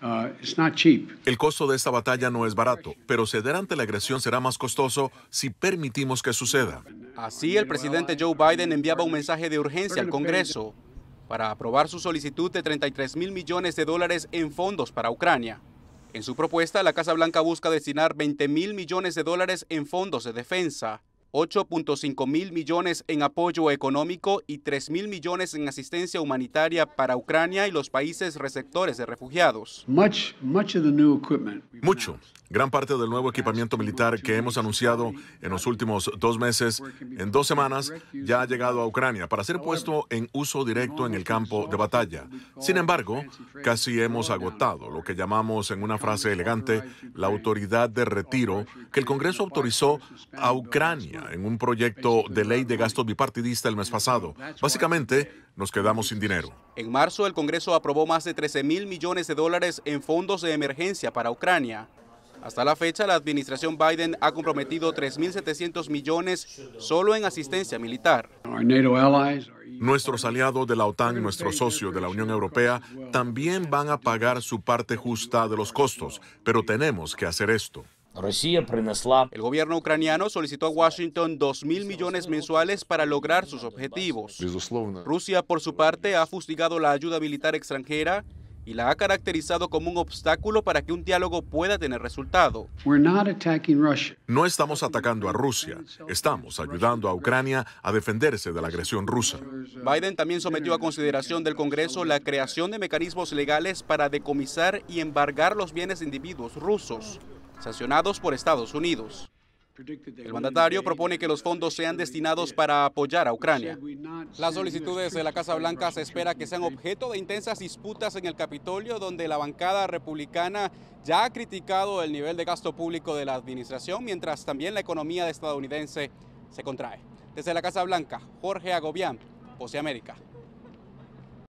Uh, el costo de esta batalla no es barato, pero ceder ante la agresión será más costoso si permitimos que suceda. Así, el presidente Joe Biden enviaba un mensaje de urgencia al Congreso para aprobar su solicitud de 33 mil millones de dólares en fondos para Ucrania. En su propuesta, la Casa Blanca busca destinar 20 mil millones de dólares en fondos de defensa 8.5 mil millones en apoyo económico y 3 mil millones en asistencia humanitaria para Ucrania y los países receptores de refugiados. Mucho. Gran parte del nuevo equipamiento militar que hemos anunciado en los últimos dos meses, en dos semanas, ya ha llegado a Ucrania para ser puesto en uso directo en el campo de batalla. Sin embargo, casi hemos agotado lo que llamamos en una frase elegante la autoridad de retiro que el Congreso autorizó a Ucrania en un proyecto de ley de gastos bipartidista el mes pasado. Básicamente, nos quedamos sin dinero. En marzo, el Congreso aprobó más de 13 mil millones de dólares en fondos de emergencia para Ucrania. Hasta la fecha, la administración Biden ha comprometido 3.700 millones solo en asistencia militar. Nuestros aliados de la OTAN y nuestros socio de la Unión Europea también van a pagar su parte justa de los costos, pero tenemos que hacer esto. El gobierno ucraniano solicitó a Washington 2.000 millones mensuales para lograr sus objetivos. Rusia, por su parte, ha fustigado la ayuda militar extranjera y la ha caracterizado como un obstáculo para que un diálogo pueda tener resultado. No estamos atacando a Rusia, estamos ayudando a Ucrania a defenderse de la agresión rusa. Biden también sometió a consideración del Congreso la creación de mecanismos legales para decomisar y embargar los bienes de individuos rusos sancionados por Estados Unidos. El mandatario propone que los fondos sean destinados para apoyar a Ucrania. Las solicitudes de la Casa Blanca se espera que sean objeto de intensas disputas en el Capitolio, donde la bancada republicana ya ha criticado el nivel de gasto público de la administración, mientras también la economía estadounidense se contrae. Desde la Casa Blanca, Jorge Agobián, Pose América.